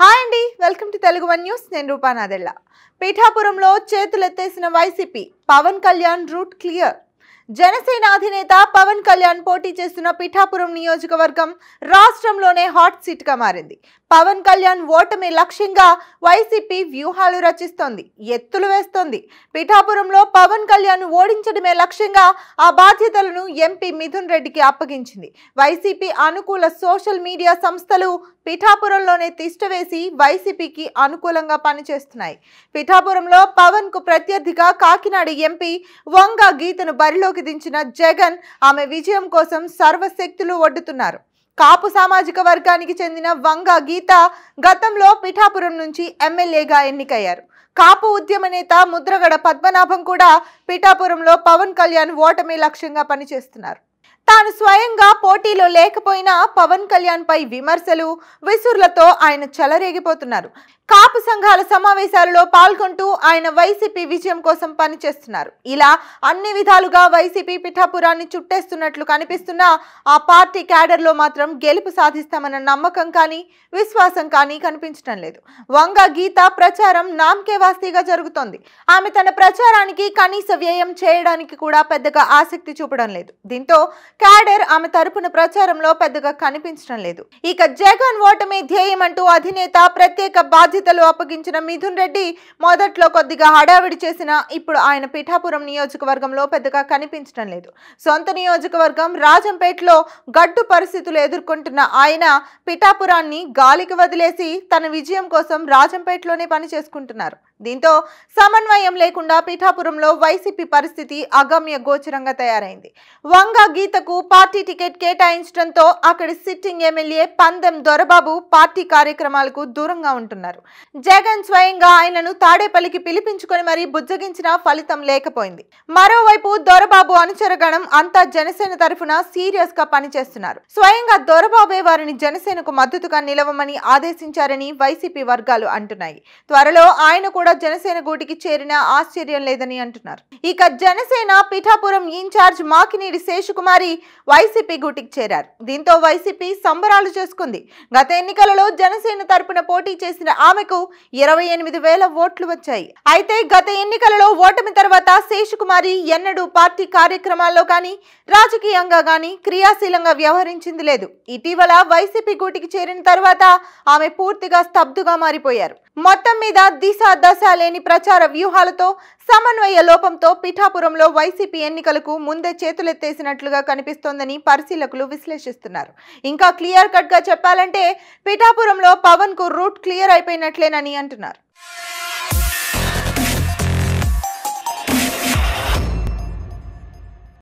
hi అండి welcome to Telugu one news నేను రూపానాదెళ్ళ పీఠాపురంలో చేతులెత్తేసిన వైసీపీ పవన్ కళ్యాణ్ రూట్ క్లియర్ జనసేన అధినేత పవన్ కళ్యాణ్ పోటీ చేస్తున్న పిఠాపురం నియోజకవర్గం రాష్ట్రంలోనే హాట్ సీట్గా మారింది పవన్ కళ్యాణ్ ఓటమి లక్ష్యంగా వైసీపీ వ్యూహాలు రచిస్తోంది ఎత్తులు వేస్తోంది పిఠాపురంలో పవన్ కళ్యాణ్ ఓడించడమే లక్ష్యంగా ఆ బాధ్యతలను ఎంపీ మిథున్ రెడ్డికి అప్పగించింది వైసీపీ అనుకూల సోషల్ మీడియా సంస్థలు పిఠాపురంలోనే తిష్టవేసి వైసీపీకి అనుకూలంగా పనిచేస్తున్నాయి పిఠాపురంలో పవన్ కు ప్రత్యర్థిగా కాకినాడ ఎంపీ వంగ గీతను బరిలోకి దించిన జగన్ ఆమె విజయం కోసం సర్వశక్తులు ఒడ్డుతున్నారు కాపు సామాజిక వర్గానికి చెందిన వంగ గీత గతంలో పిఠాపురం నుంచి ఎమ్మెల్యేగా ఎన్నికయ్యారు కాపు ఉద్యమ నేత ముద్రగడ పద్మనాభం కూడా పిఠాపురంలో పవన్ కళ్యాణ్ ఓటమి లక్ష్యంగా పనిచేస్తున్నారు తాను స్వయంగా పోటీలో లేకపోయినా పవన్ కళ్యాణ్ పై విమర్శలు విసురులతో ఆయన చెలరేగిపోతున్నారు కాపు సంఘాల సమావేశాలలో పాల్గొంటూ ఆయన వైసీపీ విజయం కోసం పనిచేస్తున్నారు ఇలా అన్ని విధాలుగా వైసీపీ పిఠాపురాన్ని చుట్టేస్తున్నట్లు కనిపిస్తున్నా ఆ పార్టీ క్యాడర్లో మాత్రం గెలుపు సాధిస్తామన్న నమ్మకం కానీ విశ్వాసం కానీ కనిపించడం లేదు వంగ గీత ప్రచారం నామ్కే వాస్తీగా జరుగుతోంది ఆమె తన ప్రచారానికి కనీస వ్యయం చేయడానికి కూడా పెద్దగా ఆసక్తి చూపడం లేదు దీంతో క్యాడర్ ఆమె తరపున ప్రచారంలో పెద్దగా కనిపించడం లేదు ఇక జగన్ ఓటమి ధ్యేయం అంటూ అధినేత ప్రత్యేక బాధ్యతలు అప్పగించిన మిథున్ రెడ్డి మొదట్లో కొద్దిగా హడావిడి చేసిన ఇప్పుడు ఆయన పిఠాపురం నియోజకవర్గంలో పెద్దగా కనిపించడం లేదు సొంత నియోజకవర్గం రాజంపేటలో గడ్డు పరిస్థితులు ఎదుర్కొంటున్న ఆయన పిఠాపురాన్ని గాలికి వదిలేసి తన విజయం కోసం రాజంపేటలోనే పని చేసుకుంటున్నారు దీంతో సమన్వయం లేకుండా పిఠాపురంలో వైసీపీ పరిస్థితి అగమ్య గోచరంగా తయారైంది వంగ గీ గీతకు పార్టీ టికెట్ కేటాయించడంతో అక్కడి సిట్టింగ్ ఎమ్మెల్యే పందెం దొరబాబు పార్టీ కార్యక్రమాలకు దూరంగా ఉంటున్నారు జగన్ స్వయంగా ఆయనను తాడేపల్లికి పిలిపించుకొని మరీ బుజ్జగించిన ఫలితం లేకపోయింది మరోవైపు దొరబాబు అనుచరగణం అంతా జనసేన తరఫున సీరియస్ గా పనిచేస్తున్నారు స్వయంగా దొరబాబే వారిని జనసేనకు మద్దతుగా నిలవమని ఆదేశించారని వైసీపీ వర్గాలు అంటున్నాయి త్వరలో ఆయన కూడా జనసేన గూటికి చేరిన ఆశ్చర్యం లేదని అంటున్నారు ఇక జనసేన పిఠాపురం ఇన్ఛార్జ్ మాకినీడి శేషకుమార్ మారి వైసీపీ గూటికి చేరారు దీంతో వైసీపీ సంబరాలు చేసుకుంది గత ఎన్నికలలో జనసేన తరపున పోటీ చేసిన ఆమెకు ఇరవై ఎనిమిది వేల ఓట్లు వచ్చాయి అయితే గత ఎన్నికలలో ఓటమి తర్వాత శేషకుమారి ఎన్నడూ పార్టీ కార్యక్రమాల్లో కానీ రాజకీయంగా కానీ క్రియాశీలంగా వ్యవహరించింది లేదు ఇటీవల వైసీపీ గూటికి చేరిన తర్వాత ఆమె పూర్తిగా స్తబ్దుగా మారిపోయారు మొత్తం మీద దిశ దశ లేని ప్రచార వ్యూహాలతో సమన్వయ లోపంతో పిఠాపురంలో వైసీపీ ఎన్నికలకు ముందే చేతులెత్తేసినట్లుగా కనిపిస్తోందని పరిశీలకులు విశ్లేషిస్తున్నారు ఇంకా క్లియర్ కట్గా చెప్పాలంటే పిఠాపురంలో పవన్కు రూట్ క్లియర్ అయిపోయినట్లేనని అంటున్నారు